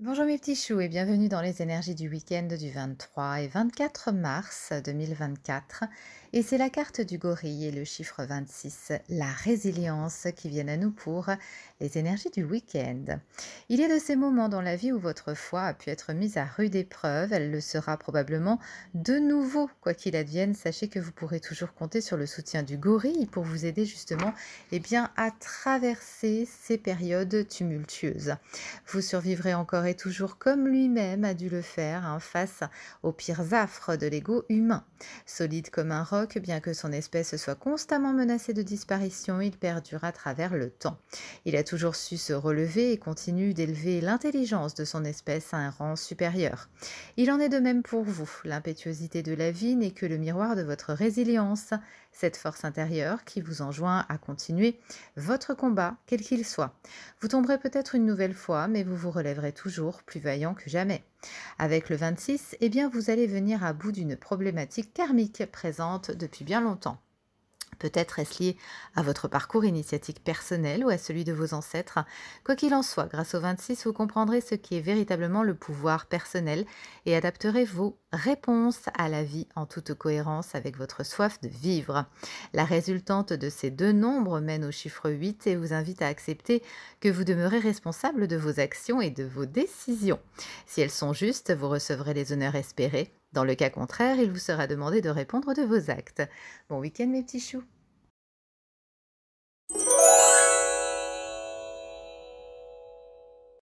Bonjour mes petits choux et bienvenue dans les énergies du week-end du 23 et 24 mars 2024. Et c'est la carte du gorille et le chiffre 26, la résilience, qui viennent à nous pour les énergies du week-end. Il est de ces moments dans la vie où votre foi a pu être mise à rude épreuve, elle le sera probablement de nouveau. Quoi qu'il advienne, sachez que vous pourrez toujours compter sur le soutien du gorille pour vous aider justement et eh bien, à traverser ces périodes tumultueuses. Vous survivrez encore toujours comme lui-même a dû le faire en hein, face aux pires affres de l'ego humain. Solide comme un roc, bien que son espèce soit constamment menacée de disparition, il perdure à travers le temps. Il a toujours su se relever et continue d'élever l'intelligence de son espèce à un rang supérieur. Il en est de même pour vous. L'impétuosité de la vie n'est que le miroir de votre résilience, cette force intérieure qui vous enjoint à continuer votre combat, quel qu'il soit. Vous tomberez peut-être une nouvelle fois, mais vous vous relèverez toujours plus vaillant que jamais. Avec le 26, eh bien, vous allez venir à bout d'une problématique thermique présente depuis bien longtemps. Peut-être est-ce lié à votre parcours initiatique personnel ou à celui de vos ancêtres. Quoi qu'il en soit, grâce au 26, vous comprendrez ce qui est véritablement le pouvoir personnel et adapterez vos réponses à la vie en toute cohérence avec votre soif de vivre. La résultante de ces deux nombres mène au chiffre 8 et vous invite à accepter que vous demeurez responsable de vos actions et de vos décisions. Si elles sont justes, vous recevrez les honneurs espérés dans le cas contraire, il vous sera demandé de répondre de vos actes. Bon week-end mes petits choux